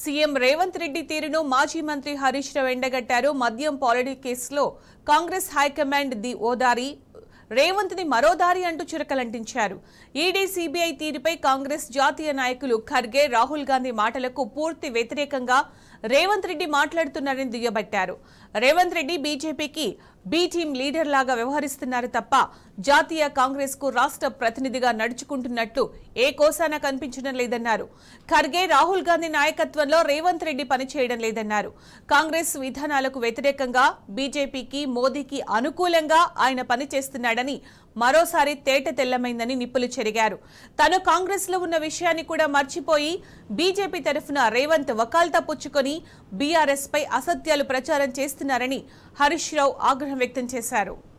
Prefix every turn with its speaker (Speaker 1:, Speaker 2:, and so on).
Speaker 1: CM Revanth Reddy తీరును మాజీ మంత్రి హరీష్ రావు ఎండగట్టారు మద్యం పాలిటిక్ కేసులో కాంగ్రెస్ హైకమాండ్ ది ఓదారి రేవంత్ని మరో దారి అంటూ చురకలంటించారు ఈడీ సీబీఐ తీరుపై కాంగ్రెస్ జాతీయ నాయకులు ఖర్గే రాహుల్ గాంధీ మాటలకు పూర్తి వ్యతిరేకంగా రేవంత్ రెడ్డి మాట్లాడుతున్నారని దుయ్యబట్టారు రేవంత్ రెడ్డి బీజేపీకి బీ టీం లీడర్ లాగా వ్యవహరిస్తున్నారు తప్ప జాతీయ కాంగ్రెస్ కు రాష్ట్ర ప్రతినిధిగా నడుచుకుంటున్నట్లు ఏ కోసాన కనిపించడం లేదన్నారు ఖర్గే రాహుల్ గాంధీ నాయకత్వంలో రేవంత్ రెడ్డి పనిచేయడం లేదన్నారు కాంగ్రెస్ విధానాలకు వ్యతిరేకంగా బీజేపీకి మోదీకి అనుకూలంగా ఆయన పనిచేస్తున్నాడని చేశాడని మరోసారి తేట తెల్లమైందని నిప్పులు చెరిగారు తను కాంగ్రెస్ లో ఉన్న విషయాన్ని కూడా మర్చిపోయి బీజేపీ తరఫున రేవంత్ వకాల్తా పుచ్చుకొని పై అసత్యాలు ప్రచారం చేస్తున్నారని హరీష్ రావు ఆగ్రహం వ్యక్తం చేశారు